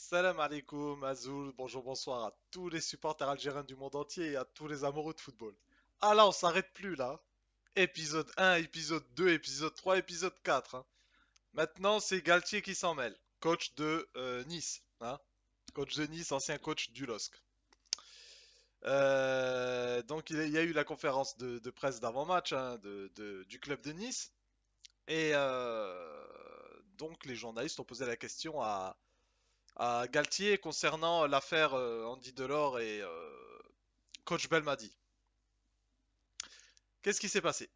Salam alaikum, Azoul, bonjour, bonsoir à tous les supporters algériens du monde entier et à tous les amoureux de football. Ah là, on s'arrête plus là. Épisode 1, épisode 2, épisode 3, épisode 4. Hein. Maintenant, c'est Galtier qui s'en mêle, coach de euh, Nice. Hein. Coach de Nice, ancien coach du LOSC. Euh, donc, il y a eu la conférence de, presse d'avant-match hein, du club de Nice. Et euh, donc, les journalistes ont posé la question à, Galtier concernant l'affaire euh, Andy Delors et euh, coach Belmadi. Qu'est-ce qui s'est passé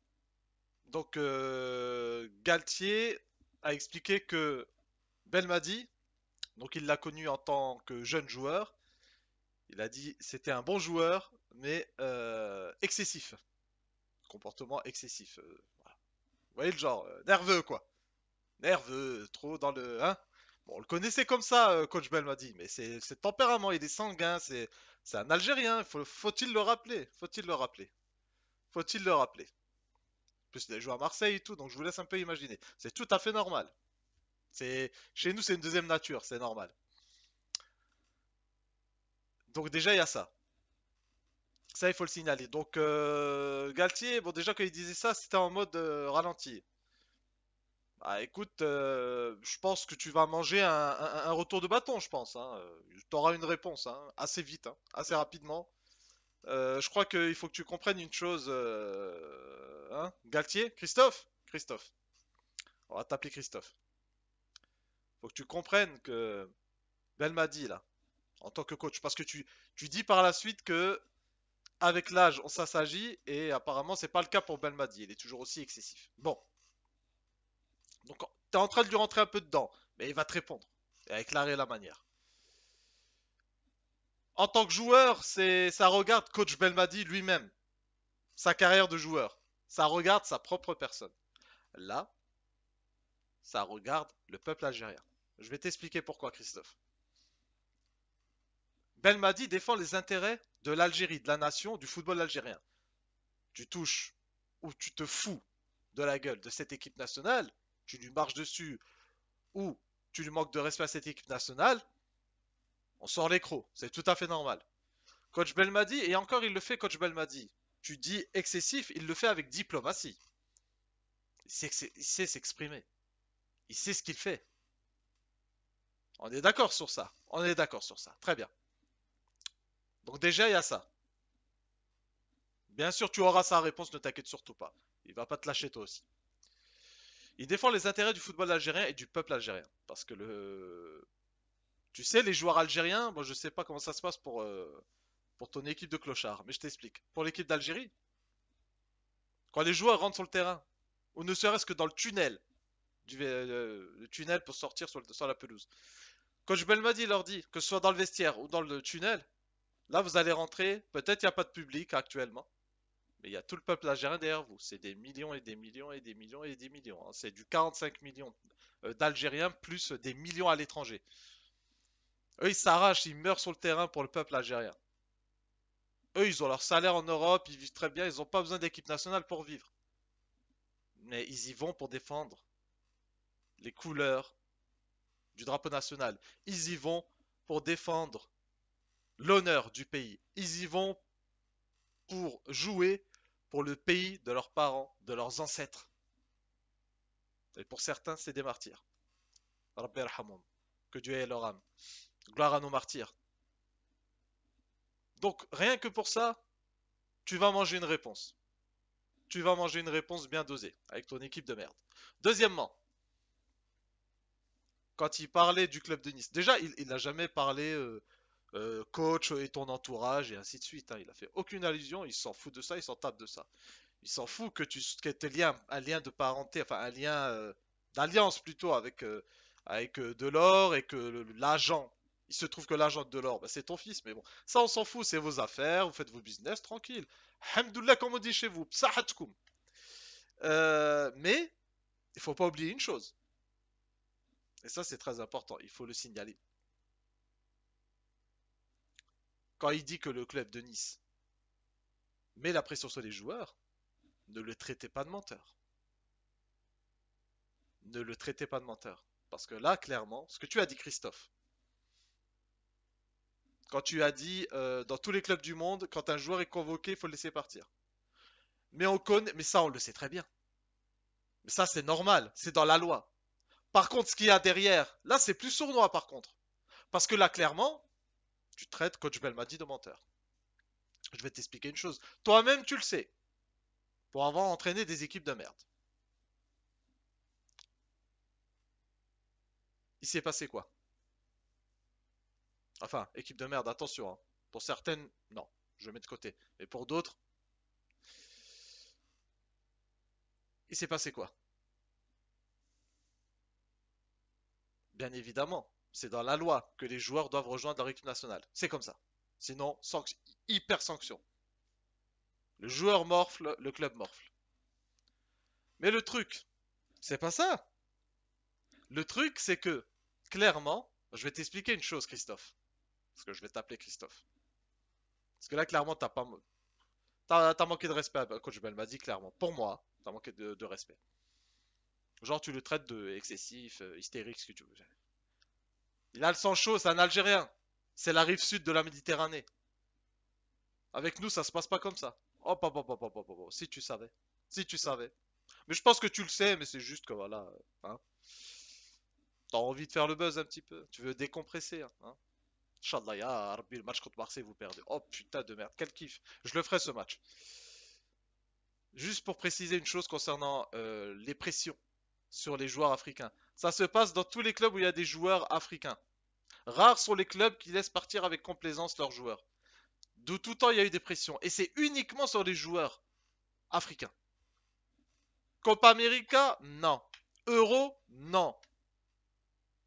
Donc euh, Galtier a expliqué que Belmadi, donc il l'a connu en tant que jeune joueur, il a dit c'était un bon joueur, mais excessif. Comportement excessif. Vous voyez le genre, nerveux quoi. Nerveux, trop dans le... Hein Bon, on le connaissait comme ça, euh, Coach Bell m'a dit, mais c'est le tempérament, il est sanguin, c'est un Algérien, faut-il le rappeler Faut-il le rappeler Faut-il le rappeler En plus, il a joué à Marseille et tout, donc je vous laisse un peu imaginer. C'est tout à fait normal. Chez nous, c'est une deuxième nature, c'est normal. Donc déjà, il y a ça. Ça, il faut le signaler. Donc, euh, Galtier, bon, déjà, quand il disait ça, c'était en mode euh, ralenti. Ah, écoute, euh, je pense que tu vas manger un, retour de bâton, je pense. Hein. Tu auras une réponse hein, assez vite, hein, assez rapidement. Euh, je crois qu'il faut que tu comprennes une chose. Euh, Galtier Christophe Christophe. On va t'appeler Christophe. Faut que tu comprennes que Belmadi, là, en tant que coach, parce que tu, tu dis par la suite que avec l'âge, on s'agit et apparemment, c'est pas le cas pour Belmadi. Il est toujours aussi excessif. Bon. Donc, tu es en train de lui rentrer un peu dedans, mais il va te répondre, et l'arrêt la manière. En tant que joueur, c'est ça regarde coach Belmadi lui-même, sa carrière de joueur. Ça regarde sa propre personne. Là, ça regarde le peuple algérien. Je vais t'expliquer pourquoi, Christophe. Belmadi défend les intérêts de l'Algérie, de la nation, du football algérien. Tu touches ou tu te fous de la gueule de cette équipe nationale, tu lui marches dessus ou tu lui manques de respect à cette équipe nationale, on sort crocs, C'est tout à fait normal. Coach Belmadi, et encore il le fait, Coach Belmadi. Tu dis excessif, il le fait avec diplomatie. Il sait s'exprimer. Il sait ce qu'il fait. On est d'accord sur ça. On est d'accord sur ça. Très bien. Donc déjà, il y a ça. Bien sûr, tu auras sa réponse, ne t'inquiète surtout pas. Il va pas te lâcher toi aussi. Il défend les intérêts du football algérien et du peuple algérien. Parce que le. Tu sais, les joueurs algériens, moi je sais pas comment ça se passe pour, euh, pour ton équipe de clochard. mais je t'explique. Pour l'équipe d'Algérie, quand les joueurs rentrent sur le terrain, ou ne serait-ce que dans le tunnel, du, euh, le tunnel pour sortir sur, le, sur la pelouse, Coach Belmadi leur dit, que ce soit dans le vestiaire ou dans le tunnel, là vous allez rentrer, peut-être il n'y a pas de public actuellement, mais il y a tout le peuple algérien derrière vous. C'est des millions et des millions et des millions et des millions. Hein. C'est du 45 millions euh, d'Algériens plus des millions à l'étranger. Eux, ils s'arrachent, ils meurent sur le terrain pour le peuple algérien. Eux, ils ont leur salaire en Europe, ils vivent très bien, ils n'ont pas besoin d'équipe nationale pour vivre. Mais ils y vont pour défendre les couleurs du drapeau national. Ils y vont pour défendre l'honneur du pays. Ils y vont pour jouer pour le pays de leurs parents, de leurs ancêtres. Et pour certains, c'est des martyrs. Que Dieu ait leur âme. Gloire à nos martyrs. Donc, rien que pour ça, tu vas manger une réponse. Tu vas manger une réponse bien dosée avec ton équipe de merde. Deuxièmement, quand il parlait du club de Nice, déjà, il n'a jamais parlé euh, euh, coach et ton entourage et ainsi de suite. Hein. Il a fait aucune allusion, il s'en fout de ça, il s'en tape de ça. Il s'en fout que tu que un lien de parenté, enfin un lien euh, d'alliance plutôt avec, euh, avec Delors et que l'agent, il se trouve que l'agent de Delors, bah, c'est ton fils, mais bon, ça on s'en fout, c'est vos affaires, vous faites vos business tranquille. Hamdoullah, comme on dit chez vous, psahatkoum. mais il faut pas oublier une chose. Et ça, c'est très important, il faut le signaler. quand il dit que le club de Nice met la pression sur les joueurs, ne le traitez pas de menteur. Ne le traitez pas de menteur. Parce que là, clairement, ce que tu as dit, Christophe, quand tu as dit euh, dans tous les clubs du monde, quand un joueur est convoqué, il faut le laisser partir. Mais on connaît, mais ça, on le sait très bien. Mais ça, c'est normal, c'est dans la loi. Par contre, ce qu'il y a derrière, là, c'est plus sournois, par contre. Parce que là, clairement, tu traites Coach Belmadi de menteur. Je vais t'expliquer une chose. Toi-même, tu le sais. Pour avoir entraîné des équipes de merde. Il s'est passé quoi Enfin, équipe de merde, attention. Hein. Pour certaines, non, je mets de côté. Mais pour d'autres, il s'est passé quoi Bien évidemment, c'est dans la loi que les joueurs doivent rejoindre leur équipe nationale. C'est comme ça. Sinon, hyper sanction. Le joueur morfle, le club morfle. Mais le truc, c'est pas ça. Le truc, c'est que, clairement, je vais t'expliquer une chose, Christophe. Parce que je vais t'appeler Christophe. Parce que là, clairement, t'as pas. T'as manqué de respect à Coach Bell m'a dit clairement. Pour moi, t'as manqué de, respect. Genre, tu le traites de excessif, euh, hystérique, ce que tu veux. Il a le sang chaud, c'est un Algérien. C'est la rive sud de la Méditerranée. Avec nous, ça se passe pas comme ça. Oh, si tu savais. Si tu savais. Mais je pense que tu le sais, mais c'est juste que voilà. Euh, hein. T'as envie de faire le buzz un petit peu. Tu veux décompresser. Hein. hein. Inch'Allah, le match contre Marseille, vous perdez. Oh putain de merde, quel kiff. Je le ferai ce match. Juste pour préciser une chose concernant euh, les pressions sur les joueurs africains. Ça se passe dans tous les clubs où il y a des joueurs africains. Rares sont les clubs qui laissent partir avec complaisance leurs joueurs. D'où tout le temps, il y a eu des pressions. Et c'est uniquement sur les joueurs africains. Copa América, non. Euro, non.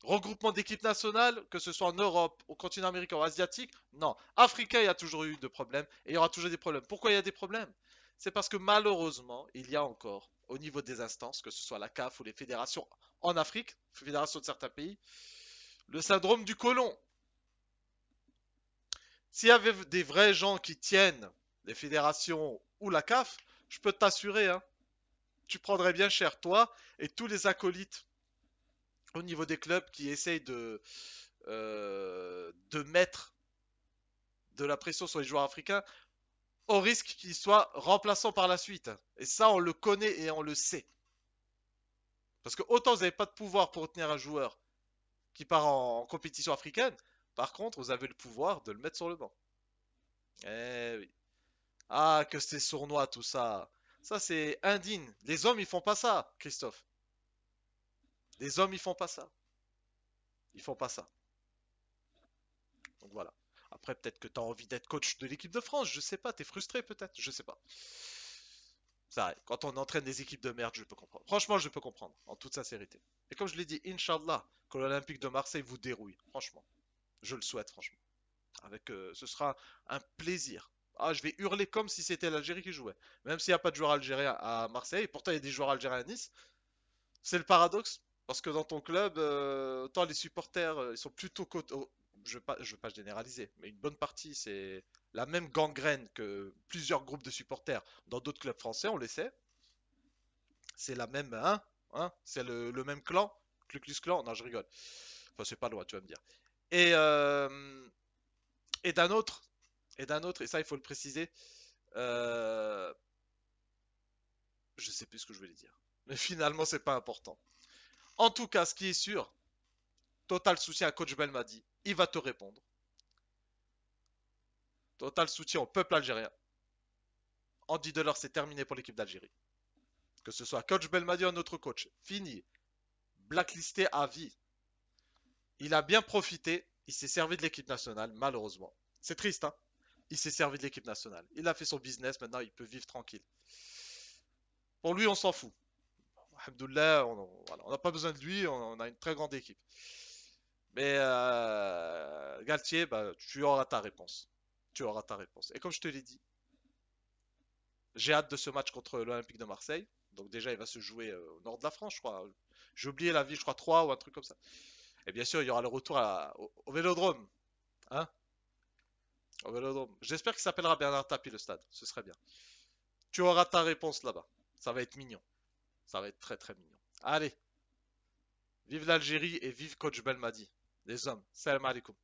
Regroupement d'équipes nationales, que ce soit en Europe, au continent américain ou asiatique, non. Africain, il y a toujours eu de problèmes et il y aura toujours des problèmes. Pourquoi il y a des problèmes C'est parce que malheureusement, il y a encore au niveau des instances, que ce soit la CAF ou les fédérations en Afrique, fédérations de certains pays, le syndrome du colon. S'il y avait des vrais gens qui tiennent les fédérations ou la CAF, je peux t'assurer, hein, tu prendrais bien cher toi et tous les acolytes au niveau des clubs qui essayent de, euh, de mettre de la pression sur les joueurs africains au risque qu'il soit remplaçant par la suite. Et ça, on le connaît et on le sait. Parce que autant vous n'avez pas de pouvoir pour retenir un joueur qui part en, compétition africaine, par contre, vous avez le pouvoir de le mettre sur le banc. Eh oui. Ah, que c'est sournois tout ça. Ça, c'est indigne. Les hommes, ils font pas ça, Christophe. Les hommes, ils font pas ça. Ils font pas ça. Donc voilà. Après, peut-être que tu as envie d'être coach de l'équipe de France, je sais pas, t'es frustré peut-être, je sais pas. Ça Quand on entraîne des équipes de merde, je peux comprendre. Franchement, je peux comprendre, en toute sincérité. Et comme je l'ai dit, Inch'Allah, que l'Olympique de Marseille vous dérouille. Franchement. Je le souhaite, franchement. Avec, euh, ce sera un plaisir. Ah, je vais hurler comme si c'était l'Algérie qui jouait. Même s'il n'y a pas de joueurs algériens à Marseille, pourtant il y a des joueurs algériens à Nice. C'est le paradoxe. Parce que dans ton club, euh, les supporters, euh, ils sont plutôt je ne veux, pas généraliser, mais une bonne partie, c'est la même gangrène que plusieurs groupes de supporters dans d'autres clubs français, on le sait. C'est la même, hein, hein c'est le, même clan, Cluclus clan, non je rigole. Enfin c'est pas loin, tu vas me dire. Et, euh, d'un autre, et d'un autre, et ça il faut le préciser, Je euh, je sais plus ce que je voulais dire. Mais finalement c'est pas important. En tout cas, ce qui est sûr, Total soutien à Coach Belmadi. Il va te répondre. Total soutien au peuple algérien. Andy Delors, c'est terminé pour l'équipe d'Algérie. Que ce soit Coach Belmadi ou un autre coach. Fini. Blacklisté à vie. Il a bien profité. Il s'est servi de l'équipe nationale, malheureusement. C'est triste, hein Il s'est servi de l'équipe nationale. Il a fait son business, maintenant il peut vivre tranquille. Pour lui, on s'en fout. Alhamdoulilah, on n'a pas besoin de lui, on a une très grande équipe. Mais euh, Galtier, bah, tu auras ta réponse. Tu auras ta réponse. Et comme je te l'ai dit, j'ai hâte de ce match contre l'Olympique de Marseille. Donc déjà, il va se jouer euh, au nord de la France, je crois. J'ai oublié la ville, je crois 3 ou un truc comme ça. Et bien sûr, il y aura le retour au, Vélodrome. Hein Au Vélodrome. J'espère qu'il s'appellera Bernard Tapie le stade. Ce serait bien. Tu auras ta réponse là-bas. Ça va être mignon. Ça va être très très mignon. Allez. Vive l'Algérie et vive Coach Belmadi. Desam. salam aleyküm.